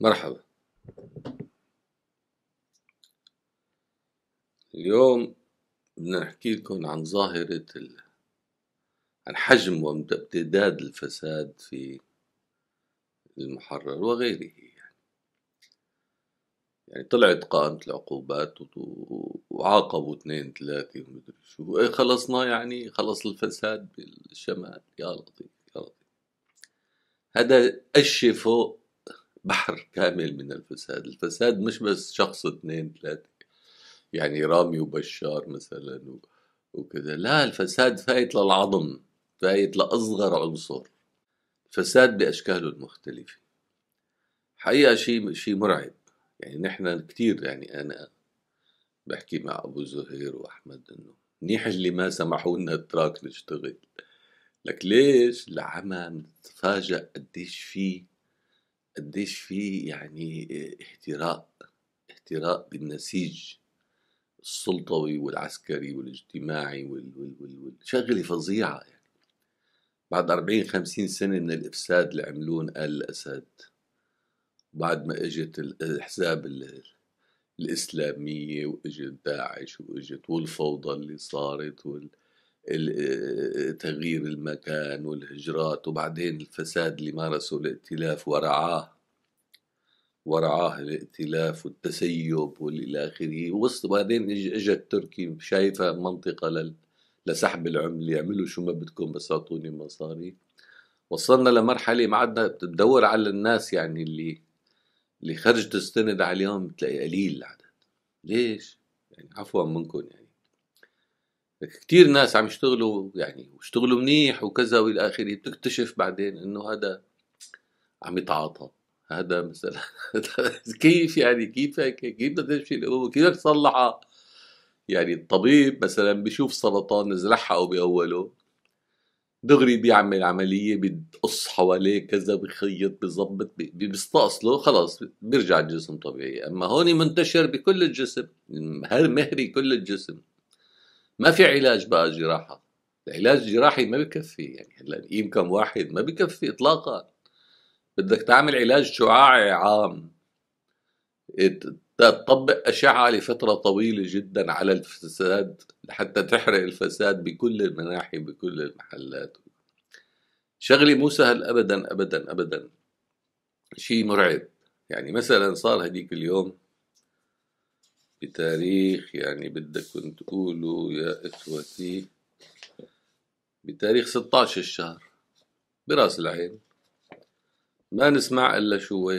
مرحبا اليوم بدنا نحكي لكم عن ظاهرة ال... عن حجم وامتداد الفساد في المحرر وغيره يعني يعني طلعت قائمة العقوبات و... وعاقبوا اثنين ثلاثة ومدري شو ايه خلصنا يعني خلص الفساد بالشمال يا لطيف يا لطيف هذا أشي فوق بحر كامل من الفساد الفساد مش بس شخص اثنين ثلاثة يعني رامي وبشار مثلا وكذا لا الفساد فايت للعظم فايت لأصغر عنصر الفساد بأشكاله المختلفة حقيقة شيء شيء مرعب يعني نحن كثير يعني أنا بحكي مع أبو زهير وأحمد إنه منيح اللي ما سمحوا لنا التراك نشتغل لك ليش؟ لعما نتفاجأ قديش في قديش في يعني اهتراء اهتراء بالنسيج السلطوي والعسكري والاجتماعي وال وال وال وال شغله فظيعه يعني بعد 40 50 سنه من الافساد اللي عملوه ال الاسد بعد ما اجت الاحزاب الاسلاميه واجت داعش واجت والفوضى اللي صارت وال تغيير المكان والهجرات وبعدين الفساد اللي مارسه الائتلاف ورعاه ورعاه الائتلاف والتسيب والى اخره وسط بعدين اجى التركي شايفها منطقه لل لسحب العمله يعملوا شو ما بدكم بس اعطوني مصاري وصلنا لمرحله ما عدنا بتدور على الناس يعني اللي اللي خرجت تستند عليهم بتلاقي قليل العدد ليش؟ يعني عفوا منكم يعني كثير ناس عم يشتغلوا يعني واشتغلوا منيح وكذا والى اخره بتكتشف بعدين انه هذا عم يتعاطى هذا مثلا كيف يعني كيف كيف بدها تمشي الامور كيف بدك تصلحها يعني الطبيب مثلا بشوف سرطان اذا باوله دغري بيعمل عمليه بتقص حواليه كذا بخيط بظبط بيستأصله خلاص خلص بيرجع الجسم طبيعي اما هون منتشر بكل الجسم مهري كل الجسم ما في علاج بقى جراحه العلاج الجراحي ما بكفي يعني هلا نقيم كم واحد ما بكفي اطلاقا بدك تعمل علاج شعاعي عام تطبق أشعة لفترة طويلة جدا على الفساد لحتى تحرق الفساد بكل المناحي بكل المحلات شغلة مو سهل أبدا أبدا أبدا شيء مرعب يعني مثلا صار هديك اليوم بتاريخ يعني بدكم تقولوا يا إخوتي بتاريخ 16 الشهر براس العين ما نسمع إلا شو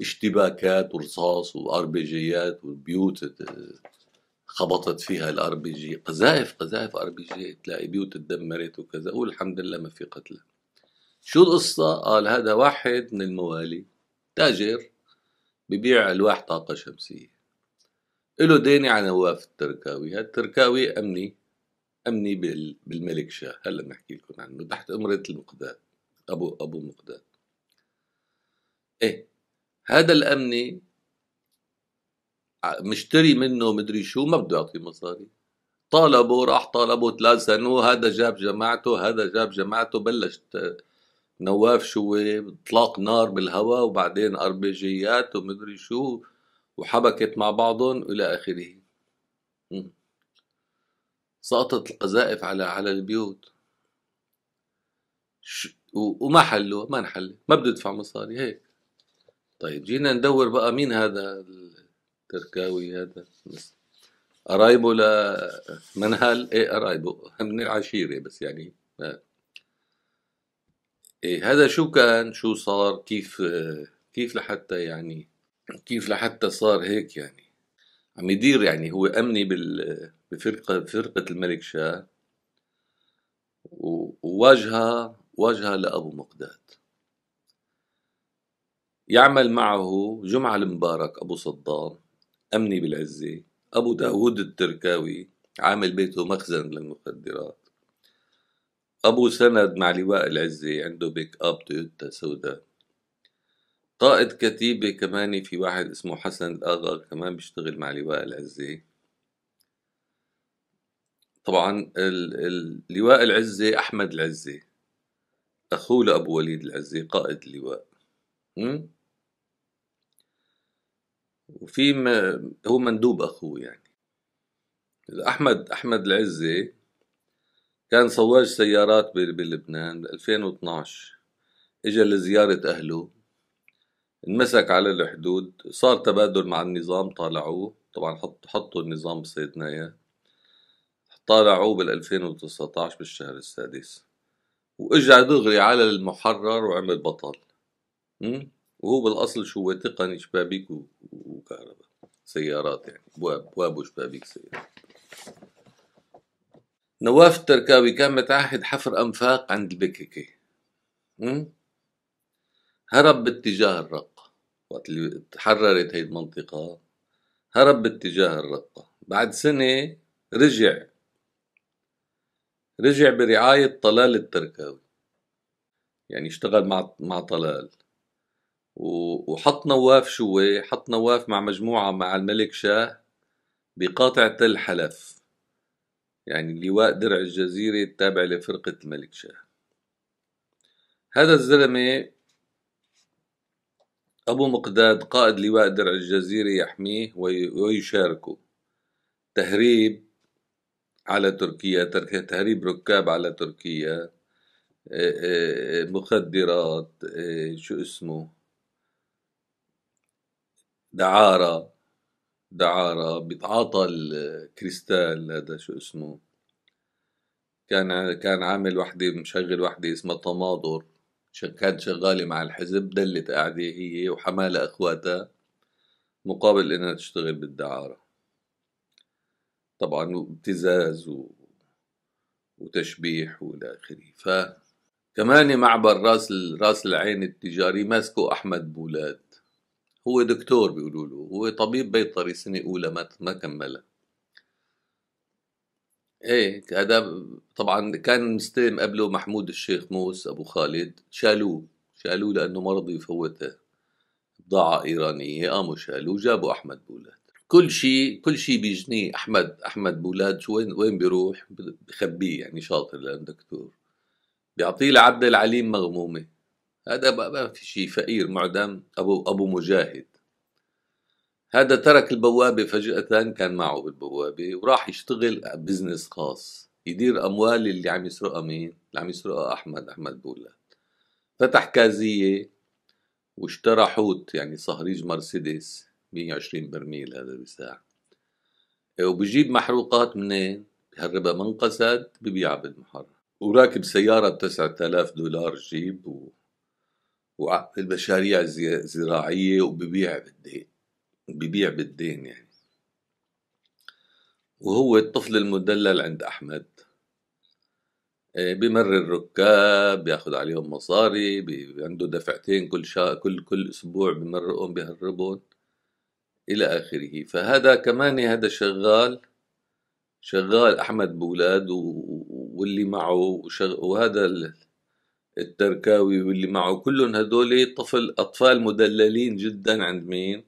اشتباكات ورصاص واربيجيات وبيوت خبطت فيها الاربيجي جي قذائف قذائف اربيجي جي تلاقي بيوت تدمرت وكذا والحمد لله ما في قتلى شو القصة؟ قال هذا واحد من الموالي تاجر ببيع ألواح طاقة شمسية له دين على نواف التركاوي التركاوي أمني أمني بالملك شاه هلا بنحكي لكم عنه تحت أمرة المقداد أبو أبو مقداد إيه هذا الأمني مشتري منه مدري شو ما بده يعطي مصاري طالبوا راح طالبوا تلازنوا هذا جاب جماعته هذا جاب جماعته بلش نواف شو اطلاق نار بالهواء وبعدين اربيجيات ومدري شو وحبكت مع بعضهم إلى آخره سقطت القذائف على على البيوت وما حلوا ما انحل ما بده يدفع مصاري هيك طيب جينا ندور بقى مين هذا التركاوي هذا قرايبه لمنهل ايه قرايبه من العشيره بس يعني إيه هذا شو كان شو صار كيف كيف لحتى يعني كيف لحتى صار هيك يعني عم يدير يعني هو أمني بال بفرقة فرقة الملك شاه وواجهة واجهة لأبو مقداد يعمل معه جمعة المبارك أبو صدام أمني بالعزة أبو داود التركاوي عامل بيته مخزن للمخدرات أبو سند مع لواء العزة عنده بيك أب تويوتا سوداء قائد كتيبة كمان في واحد اسمه حسن الأغا كمان بيشتغل مع لواء العزة طبعا لواء العزة أحمد العزة أخوه لأبو وليد العزة قائد اللواء وفي م... هو مندوب أخوه يعني أحمد أحمد العزة كان سواج سيارات بلبنان 2012 إجا لزيارة أهله انمسك على الحدود صار تبادل مع النظام طالعوه طبعا حط حطوا النظام بسيدنا اياه طالعوه بال 2019 بالشهر السادس واجا دغري على المحرر وعمل بطل م? وهو بالاصل شو تقني شبابيك وكهرباء سيارات يعني بواب بواب وشبابيك سيارات نواف التركاوي كان متعهد حفر انفاق عند البككي هرب باتجاه الرق وقت اللي تحررت هي المنطقة هرب باتجاه الرقة بعد سنة رجع رجع برعاية طلال التركاوي يعني اشتغل مع مع طلال وحط نواف شو حط نواف مع مجموعة مع الملك شاه بقاطع تل حلف يعني لواء درع الجزيرة التابع لفرقة الملك شاه هذا الزلمة أبو مقداد قائد لواء درع الجزيرة يحميه ويشاركه تهريب على تركيا تهريب ركاب على تركيا آه، آه، مخدرات آه، شو اسمه دعارة دعارة بيتعاطى الكريستال هذا شو اسمه كان كان عامل وحدة مشغل وحدة اسمها تماضر كانت شغالة مع الحزب دلت قاعدة هي وحمالة أخواتها مقابل إنها تشتغل بالدعارة طبعا وابتزاز و... وتشبيح والى اخره ف كمان معبر راس راس العين التجاري ماسكه احمد بولاد هو دكتور بيقولوا له هو طبيب بيطري سنه اولى ما ما كملها ايه هذا طبعا كان مستلم قبله محمود الشيخ موس ابو خالد شالوه شالوه لانه ما رضي بضاعه ايرانيه قاموا شالوه جابوا احمد بولاد كل شيء كل شيء بيجنيه احمد احمد بولاد شو وين وين بيروح بخبيه يعني شاطر لانه دكتور بيعطيه لعبد العليم مغمومه هذا ما في شيء فقير معدم ابو ابو مجاهد هذا ترك البوابة فجأة كان معه بالبوابة وراح يشتغل بزنس خاص يدير أموال اللي عم يسرقها مين؟ اللي عم يسرقها أحمد أحمد بولاد فتح كازية واشترى حوت يعني صهريج مرسيدس 120 برميل هذا بساعة إيه، وبجيب محروقات منين؟ بهربها قسد ببيعها بالمحر وراكب سيارة ب 9000 دولار جيب و... وعقل المشاريع الزراعية وببيع بالدين ببيع بالدين يعني وهو الطفل المدلل عند أحمد آه، بمر الركاب بياخد عليهم مصاري عنده دفعتين كل شا... كل كل اسبوع بمرقهم بيهربهم الى اخره فهذا كمان هذا شغال شغال احمد بولاد و... واللي معه وشغ... وهذا التركاوي واللي معه كلهم هدول طفل اطفال مدللين جدا عند مين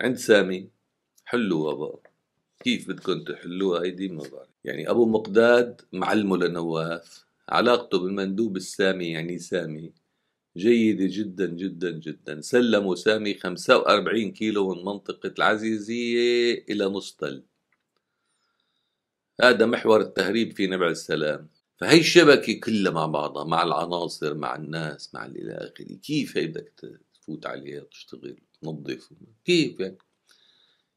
عند سامي حلوها بقى كيف بدكم تحلوها هيدي ما بعرف يعني أبو مقداد معلمه لنواف علاقته بالمندوب السامي يعني سامي جيدة جدا جدا جدا سلموا سامي 45 كيلو من منطقة العزيزية إلى مصطل هذا محور التهريب في نبع السلام فهي الشبكة كلها مع بعضها مع العناصر مع الناس مع إلى آخره كيف هي بدك تفوت عليها وتشتغل تنظف كيف يعني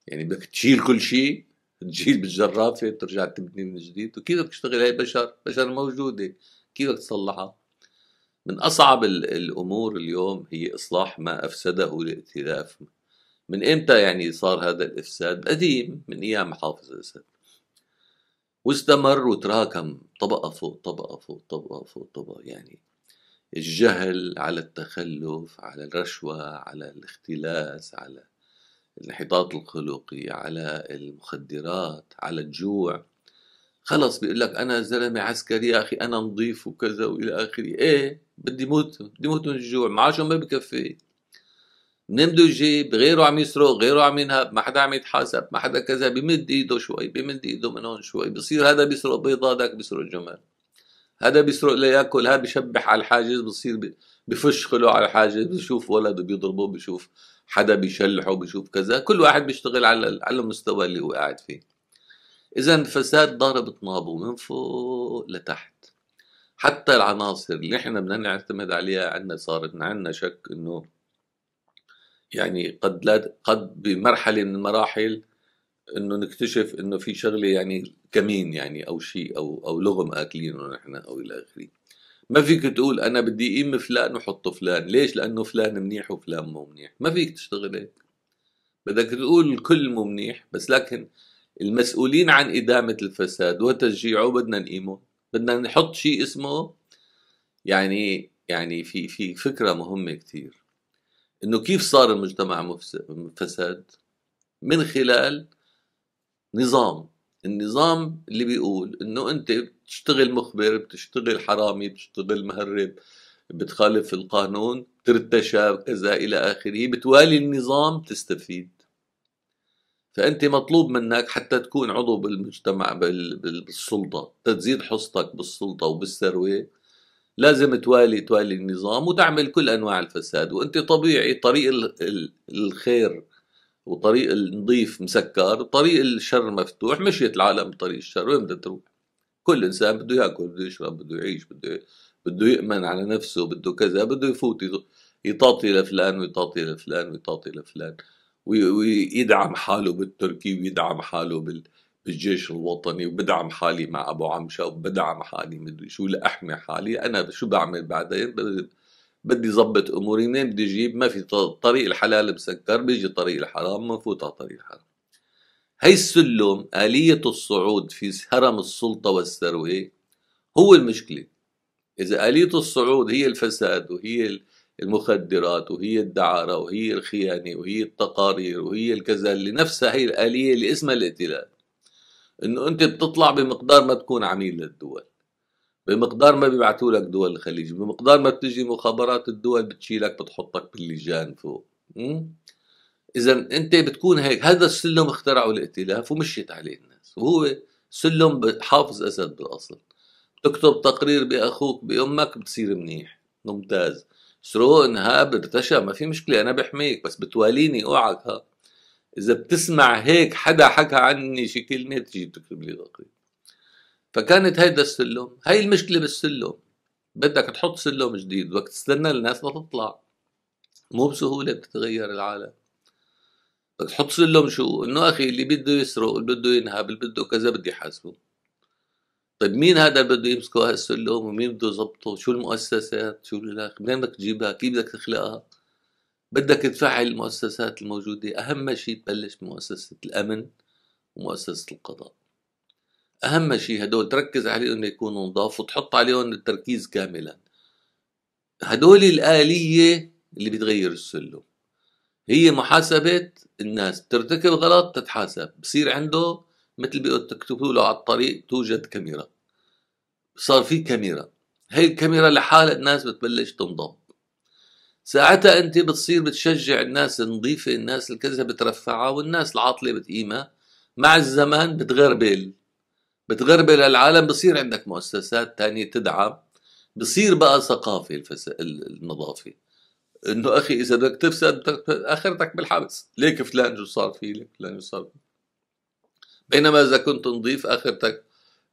يعني بدك تشيل كل شيء تجيل بالجرافه ترجع تبني من جديد وكيف بدك تشتغل هي بشر بشر موجوده كيف بدك تصلحها من اصعب الامور اليوم هي اصلاح ما افسده الائتلاف من امتى يعني صار هذا الافساد قديم من ايام حافظ الاسد واستمر وتراكم طبقه فوق طبقه فوق طبقه فوق طبقه يعني الجهل على التخلف على الرشوة على الاختلاس على الانحطاط الخلقي على المخدرات على الجوع خلص بيقول لك انا زلمه عسكري يا اخي انا نظيف وكذا والى اخره ايه بدي موت بدي موت من الجوع معاشه ما بكفي منين بده يجيب غيره عم يسرق غيره عم ينهب ما حدا عم يتحاسب ما حدا كذا بمد ايده شوي بمد ايده من هون شوي بصير هذا بيسرق بيض هذاك بيسرق جمل هذا بيسرق لياكل هذا بيشبح على الحاجز بصير بفش خلو على الحاجز بشوف ولد بيضربه بشوف حدا بيشلحه بشوف كذا كل واحد بيشتغل على على المستوى اللي هو قاعد فيه اذا فساد ضارب طنابه من فوق لتحت حتى العناصر اللي احنا بدنا نعتمد عليها عندنا صارت عندنا شك انه يعني قد لا قد بمرحله من المراحل انه نكتشف انه في شغله يعني كمين يعني او شيء او او لغم اكلينه نحن او الى اخره ما فيك تقول انا بدي قيم فلان وحط فلان ليش لانه فلان منيح وفلان مو منيح ما فيك تشتغل هيك بدك تقول الكل مو منيح بس لكن المسؤولين عن إدامة الفساد وتشجيعه بدنا نقيمه بدنا نحط شيء اسمه يعني يعني في في فكرة مهمة كثير إنه كيف صار المجتمع مفسد فساد من خلال نظام النظام اللي بيقول انه انت بتشتغل مخبر بتشتغل حرامي بتشتغل مهرب بتخالف القانون بترتشى كذا الى اخره بتوالي النظام تستفيد فانت مطلوب منك حتى تكون عضو بالمجتمع بالسلطه تزيد حصتك بالسلطه وبالثروه لازم توالي توالي النظام وتعمل كل انواع الفساد وانت طبيعي طريق الخير وطريق النظيف مسكر وطريق الشر مفتوح مشيت العالم بطريق الشر وين بدها تروح كل انسان بده ياكل بده يشرب بده يعيش بده بده يامن على نفسه بده كذا بده يفوت يطاطي لفلان ويطاطي لفلان ويطاطي لفلان ويدعم حاله بالتركي ويدعم حاله بال... بالجيش الوطني وبدعم حالي مع ابو عمشه وبدعم حالي مدري شو لاحمي حالي انا شو بعمل بعدين بدي ظبط اموري منين بدي اجيب ما في طريق الحلال مسكر بيجي طريق الحرام منفوت على طريق الحرام هي السلم آلية الصعود في هرم السلطة والثروة هو المشكلة إذا آلية الصعود هي الفساد وهي المخدرات وهي الدعارة وهي الخيانة وهي التقارير وهي الكذا اللي نفسها هي الآلية اللي اسمها الائتلاف إنه أنت بتطلع بمقدار ما تكون عميل للدول بمقدار ما بيبعثوا لك دول الخليج بمقدار ما بتجي مخابرات الدول بتشيلك بتحطك باللجان فوق اذا انت بتكون هيك هذا السلم اخترعه الائتلاف ومشيت عليه الناس وهو سلم حافظ اسد بالاصل تكتب تقرير باخوك بامك بتصير منيح ممتاز سرو انهاب ارتشى ما في مشكله انا بحميك بس بتواليني اوعك ها اذا بتسمع هيك حدا حكى عني شي كلمه تجي تكتب لي تقرير فكانت هيدا السلم هي المشكله بالسلم بدك تحط سلم جديد بدك تستنى الناس لتطلع مو بسهوله بتتغير العالم بدك تحط سلم شو انه اخي اللي بده يسرق اللي بده ينهب اللي بده كذا بدي يحاسبه طيب مين هذا اللي بده يمسكه هالسلم ومين بده يظبطه شو المؤسسات شو الاخ منين بدك تجيبها كيف بدك تخلقها بدك تفعل المؤسسات الموجوده اهم شيء تبلش بمؤسسه الامن ومؤسسه القضاء اهم شيء هدول تركز عليهم انه يكونوا نضاف وتحط عليهم التركيز كاملا هدول الاليه اللي بتغير السلم هي محاسبه الناس بترتكب غلط تتحاسب بصير عنده مثل تكتبوا له على الطريق توجد كاميرا صار في كاميرا هي الكاميرا لحالها الناس بتبلش تنضب ساعتها انت بتصير بتشجع الناس النظيفه الناس الكذا بترفعها والناس العاطله بتقيمها مع الزمان بتغربل بتغربل العالم بصير عندك مؤسسات تانية تدعم بصير بقى ثقافة الفس... النظافة انه اخي اذا بدك تفسد اخرتك بالحبس ليك فلان شو صار فيه ليك فلان شو صار فيه بينما اذا كنت نظيف اخرتك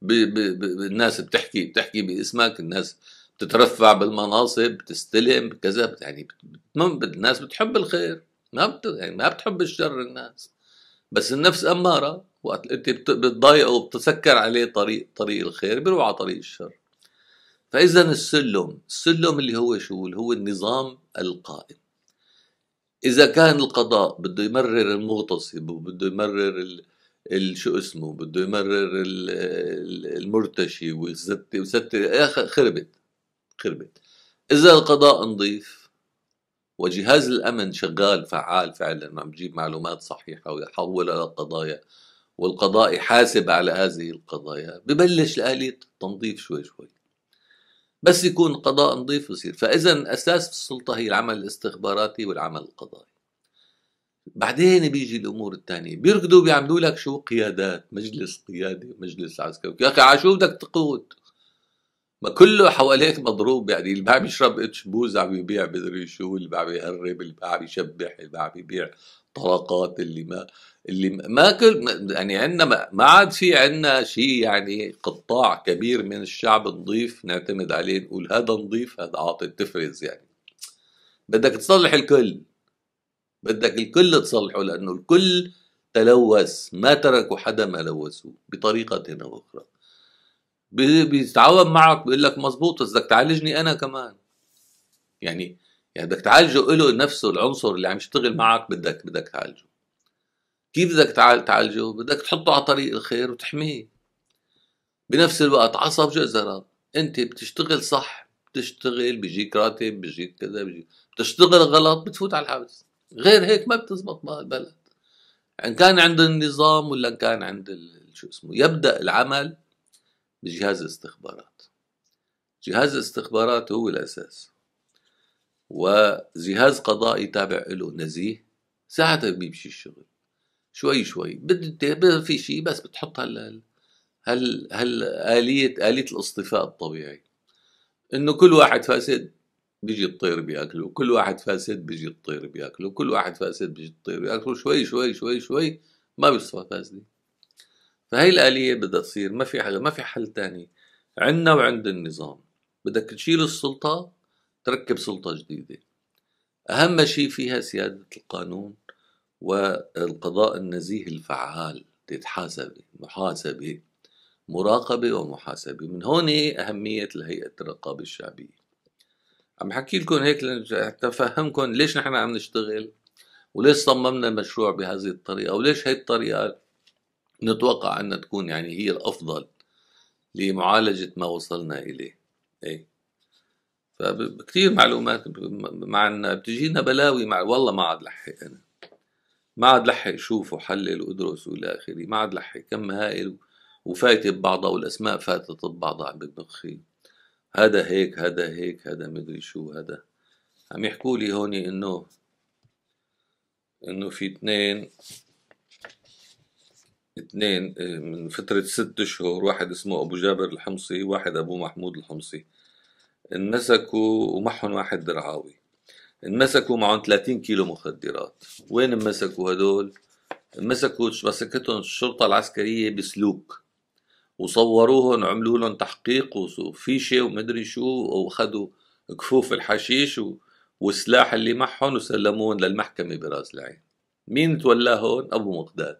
ب... ب... ب... الناس بتحكي بتحكي باسمك الناس بتترفع بالمناصب بتستلم كذا يعني بت... الناس بتحب الخير ما بت... يعني ما بتحب الشر الناس بس النفس اماره وقت انت بتضايقه وبتسكر عليه طريق طريق الخير بيروح على طريق الشر فاذا السلم السلم اللي هو شو اللي هو النظام القائم اذا كان القضاء بده يمرر المغتصب وبده يمرر ال... ال... شو اسمه بده يمرر ال... المرتشي والستي وستي خربت خربت اذا القضاء نظيف وجهاز الامن شغال فعال فعلا عم بجيب معلومات صحيحه ويحولها لقضايا والقضاء يحاسب على هذه القضايا ببلش الآلية تنظيف شوي شوي بس يكون قضاء نظيف يصير فإذا أساس السلطة هي العمل الاستخباراتي والعمل القضائي بعدين بيجي الامور الثانيه بيركضوا بيعملوا لك شو قيادات مجلس قيادي مجلس عسكري يا اخي على شو بدك تقود ما كله حواليك مضروب يعني اللي عم يشرب اتش بوز عم يبيع بدري شو اللي عم يهرب اللي عم يشبح اللي عم يبيع طلقات اللي ما اللي ما كل يعني عندنا ما عاد في عندنا شيء يعني قطاع كبير من الشعب نضيف نعتمد عليه نقول هذا نضيف هذا عاطل تفرز يعني بدك تصلح الكل بدك الكل تصلحه لانه الكل تلوث ما تركوا حدا ما لوثوه بطريقه او اخرى بيتعاون معك بيقول لك مزبوط بس بدك تعالجني انا كمان يعني يعني بدك تعالجه له نفسه العنصر اللي عم يشتغل معك بدك بدك تعالجه كيف بدك تعالجه بدك تحطه على طريق الخير وتحميه بنفس الوقت عصب جزرة انت بتشتغل صح بتشتغل بيجيك راتب بيجيك كذا بيجيك بتشتغل غلط بتفوت على الحبس غير هيك ما بتزبط مع البلد ان كان عند النظام ولا ان كان عند شو اسمه يبدا العمل بجهاز الاستخبارات جهاز الاستخبارات هو الاساس وجهاز قضائي تابع له نزيه ساعتها بيمشي الشغل شوي شوي بدها في شيء بس بتحط هال هال هال آلية آلية الاصطفاء الطبيعي انه كل واحد فاسد بيجي الطير بياكله كل واحد فاسد بيجي الطير بياكله كل واحد فاسد بيجي الطير بياكله شوي شوي شوي شوي ما بيصفى فاسدة فهي الآلية بدها تصير ما في حل ما في حل تاني عندنا وعند النظام بدك تشيل السلطة تركب سلطة جديدة أهم شيء فيها سيادة القانون والقضاء النزيه الفعال تتحاسب محاسبة مراقبة ومحاسبة من هون أهمية الهيئة الرقابة الشعبية عم حكي لكم هيك حتى ليش نحن عم نشتغل وليش صممنا المشروع بهذه الطريقة وليش هي الطريقة نتوقع أنها تكون يعني هي الأفضل لمعالجة ما وصلنا إليه أي فكثير معلومات معنا بتجينا بلاوي مع والله ما عاد لحق أنا ما عاد لحق شوف وحلل وادرس والى اخره ما عاد لحق كم هائل وفايتة ببعضها والاسماء فاتت ببعضها عم بمخي هذا هيك هذا هيك هذا مدري شو هذا عم يحكوا لي هون انه انه في اثنين اثنين آه، من فترة ست اشهر واحد اسمه ابو جابر الحمصي واحد ابو محمود الحمصي انمسكوا ومعهم واحد درعاوي انمسكوا معهم 30 كيلو مخدرات وين انمسكوا هدول مسكوا مسكتهم الشرطه العسكريه بسلوك وصوروهم وعملوا لهم تحقيق وفيشه ومدري شو واخذوا كفوف الحشيش و... والسلاح اللي معهم وسلموهم للمحكمه براس العين مين تولى هون ابو مقداد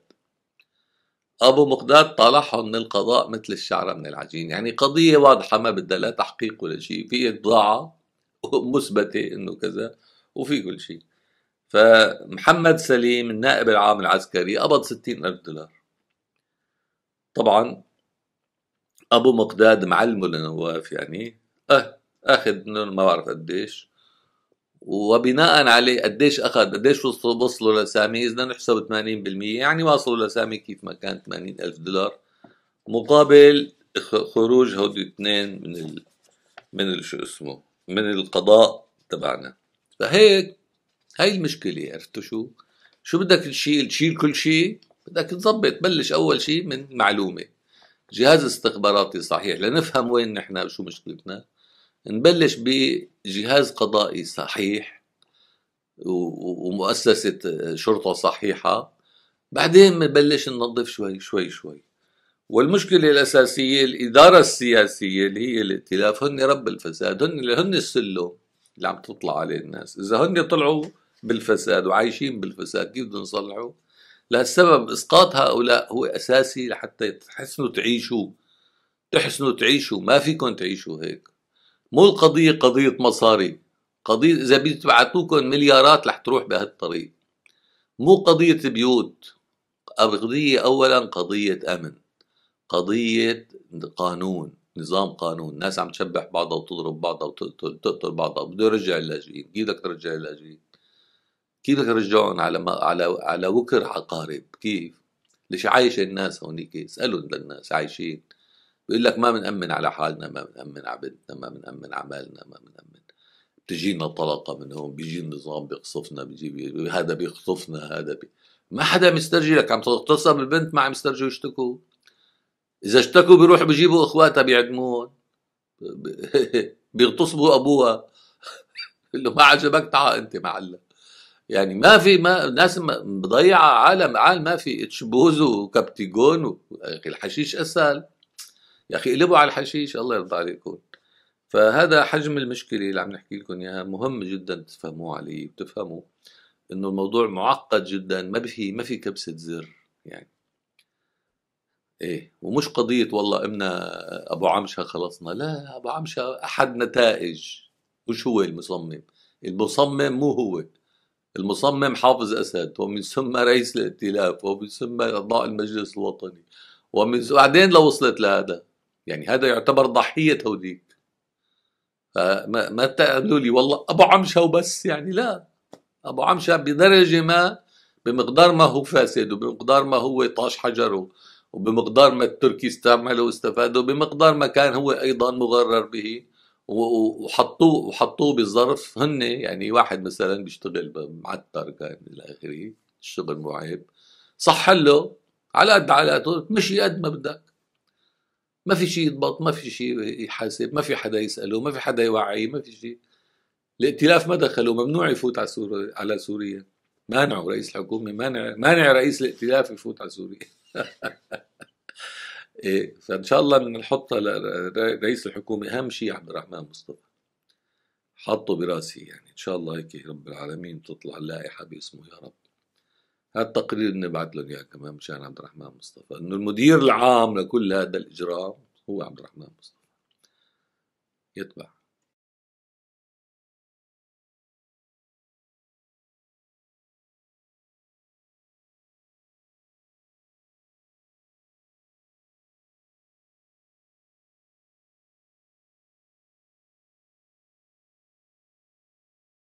ابو مقداد طلعهم من القضاء مثل الشعره من العجين يعني قضيه واضحه ما بدها لا تحقيق ولا شيء في بضاعه مثبته انه كذا وفي كل شيء فمحمد سليم النائب العام العسكري قبض ستين ألف دولار طبعا أبو مقداد معلمه لنواف يعني أه أخذ منه ما بعرف قديش وبناء عليه قديش أخذ قديش وصلوا لسامي إذا نحسب 80% يعني وصلوا لسامي كيف ما كان 80 ألف دولار مقابل خروج هودي اثنين من ال... من شو اسمه من القضاء تبعنا فهيك هاي المشكله عرفتوا شو؟ شو بدك تشيل؟ تشيل كل شيء؟ بدك تظبط بلش اول شيء من معلومه جهاز استخباراتي صحيح لنفهم وين نحن شو مشكلتنا نبلش بجهاز قضائي صحيح ومؤسسة شرطة صحيحة بعدين بنبلش ننظف شوي شوي شوي والمشكلة الأساسية الإدارة السياسية اللي هي الائتلاف هن رب الفساد هن هن السلم اللي عم تطلع عليه الناس إذا هن طلعوا بالفساد وعايشين بالفساد كيف بدهم يصلحوا لهالسبب اسقاط هؤلاء هو اساسي لحتى تحسنوا تعيشوا تحسنوا تعيشوا ما فيكم تعيشوا هيك مو القضيه قضيه مصاري قضيه اذا بيتبعتوكم مليارات رح تروح بهالطريق مو قضيه بيوت قضيه اولا قضيه امن قضيه قانون نظام قانون ناس عم تشبح بعضها وتضرب بعضها وتقتل بعضها بده يرجع اللاجئين كيف بدك ترجع اللاجئين كيف بدك ترجعهم على ما على على وكر عقارب كيف ليش عايشه الناس هونيك اسالهم للناس عايشين بيقول لك ما بنأمن على حالنا ما بنأمن على بنتنا ما بنأمن على مالنا ما بنأمن بتجينا طلقة من هون بيجي النظام بيقصفنا بيجي هذا بيقصفنا هذا بي... ما حدا مسترجي لك عم تغتصب البنت ما عم يسترجوا يشتكوا اذا اشتكوا بيروحوا بيجيبوا اخواتها بيعدمون بيغتصبوا ابوها بقول له ما عجبك تعا انت معلم يعني ما في ما ناس مضيعه عالم عالم ما في تشبوز وكابتيجون يا اخي الحشيش اسهل يا اخي قلبوا على الحشيش الله يرضى عليكم فهذا حجم المشكله اللي عم نحكي لكم اياها مهم جدا تفهموه علي وتفهموا انه الموضوع معقد جدا ما في ما في كبسه زر يعني ايه ومش قضيه والله امنا ابو عمشه خلصنا لا ابو عمشه احد نتائج مش هو المصمم المصمم مو هو المصمم حافظ اسد ومن ثم رئيس الائتلاف ومن ثم اعضاء المجلس الوطني ومن بعدين لو وصلت لهذا يعني هذا يعتبر ضحيه هوديك فما ما تقولوا لي والله ابو عمشه وبس يعني لا ابو عمشه بدرجه ما بمقدار ما هو فاسد وبمقدار ما هو طاش حجره وبمقدار ما التركي استعمله واستفاده بمقدار ما كان هو ايضا مغرر به وحطوه وحطوه بالظرف هن يعني واحد مثلا بيشتغل معتر كان الى اخره الشغل معيب صح له على قد على مشي قد ما بدك ما في شيء يضبط ما في شيء يحاسب ما في حدا يساله ما في حدا يوعيه ما في شيء الائتلاف ما دخله ممنوع يفوت على سوريا على سوريا مانعه رئيس الحكومه مانع مانع رئيس الائتلاف يفوت على سوريا إيه فان شاء الله بنحط رئيس الحكومه اهم شيء عبد الرحمن مصطفى حطه براسي يعني ان شاء الله هيك رب العالمين بتطلع اللائحه باسمه يا رب هذا التقرير نبعث لهم اياه كمان مشان عبد الرحمن مصطفى انه المدير العام لكل هذا الاجرام هو عبد الرحمن مصطفى يتبع